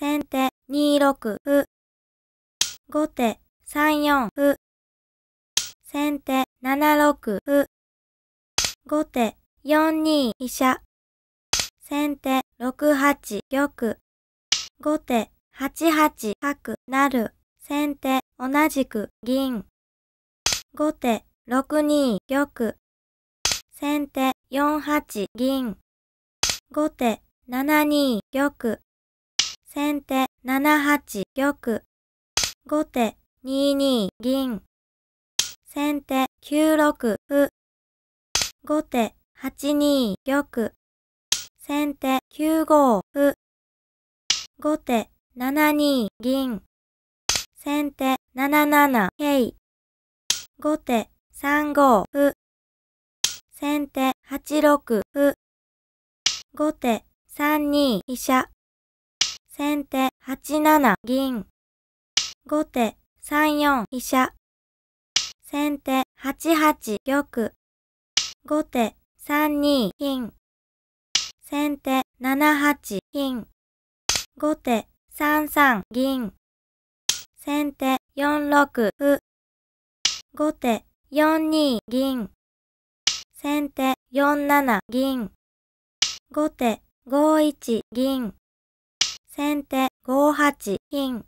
先手2六歩。後手3四歩。先手7六歩。後手4二飛車。先手6八玉。後手8八角る。先手同じく銀。後手6二玉。先手4八銀。後手7二玉。先手7八玉。後手2二銀。先手9六歩。後手8二玉。先手9五歩。後手7二銀。先手7七桂。後手3五歩。先手8六歩。後手3二飛車。先手8七銀。後手3四飛車。先手8八玉。後手3二金。先手7八金。後手3三銀。先手4六歩。後手4二銀。先手4七銀。後手5一銀。先手5八金。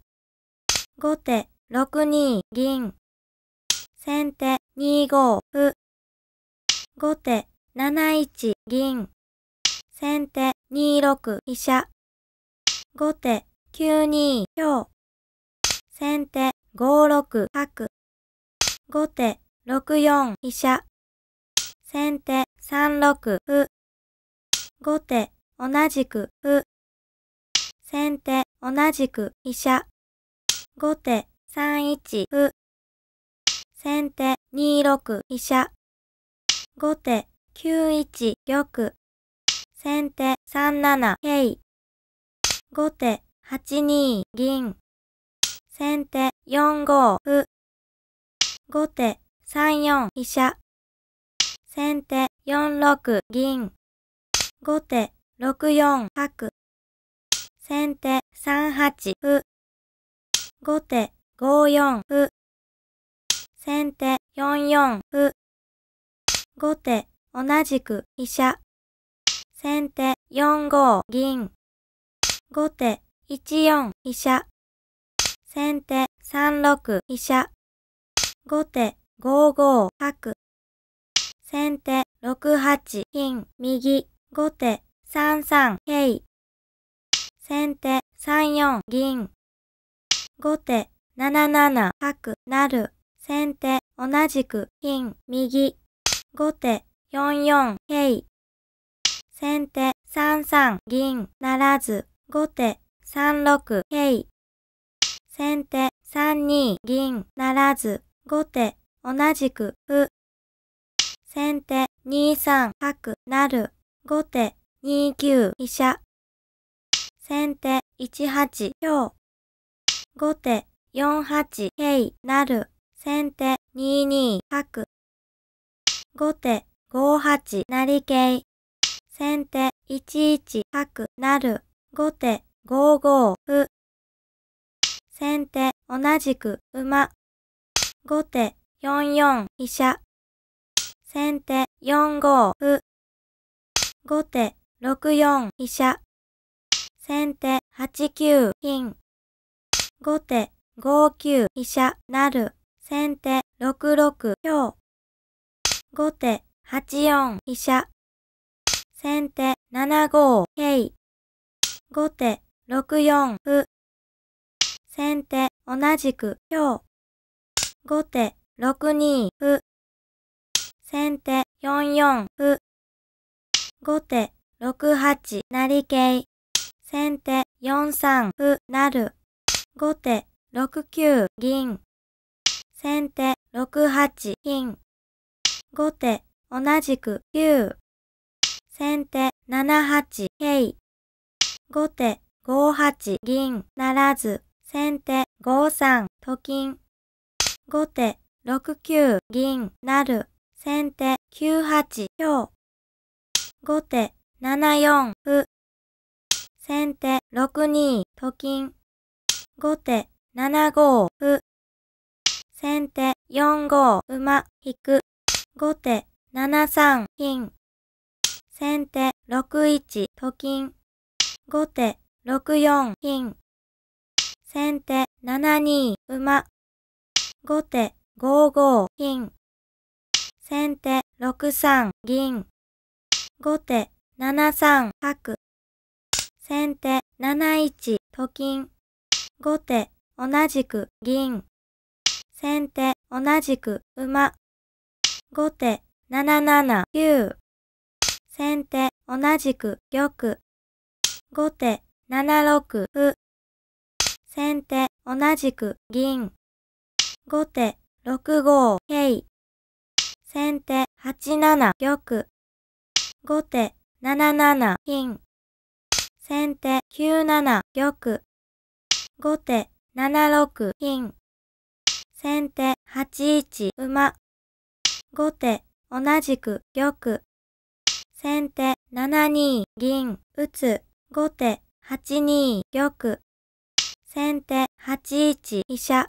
後手6二銀。先手2五歩。後手7一銀。先手2六飛車。後手9二強。先手5六角。後手6四飛車。先手3六歩。後手同じく歩。先手、同じく、飛車。後手、3一歩。先手、2六飛車。後手、9一玉。先手、3七桂。後手、8二銀。先手、4五歩。後手、3四飛車。先手、4六銀。後手、6四角。先手3八歩。後手5四歩。先手4四歩。後手同じく飛車。先手4五銀。後手1四飛車。先手3六飛車。後手5五角。先手6八金右。後手3三桂。先手3四銀。後手7七角る。先手同じく金右。後手4四桂。先手3三銀ならず。後手3六桂。先手3二銀ならず。後手同じく歩。先手2三角る。後手2九飛車。先手1八強。後手4八桂なる。先手2二角。後手5八成桂。先手1一角なる。後手5五歩。先手同じく馬。後手4四飛車。先手4五歩。後手6四飛車。先手8九金。後手5九飛車なる。先手6六強。後手8四飛車。先手7五桂。後手6四歩。先手同じく強。後手6二歩。先手4四歩。後手6八成桂。先手4三歩る。後手6九銀。先手6八金。後手同じく9。先手7八い後手5八銀ならず。先手5三と金。後手6九銀なる。先手9八強。後手7四歩先手6二と金。後手7五歩。先手4五馬引く。後手7三金。先手6一と金。後手6四金。先手7二馬。後手5五金。先手6三銀。後手7三角。先手7一と金。後手同じく銀。先手同じく馬。後手7七九。先手同じく玉。後手7六歩。先手同じく銀。後手6五桂。先手8七玉。後手7七金。先手9七玉。後手7六金。先手8一馬。後手同じく玉。先手7二銀打つ。後手8二玉。先手8一飛車。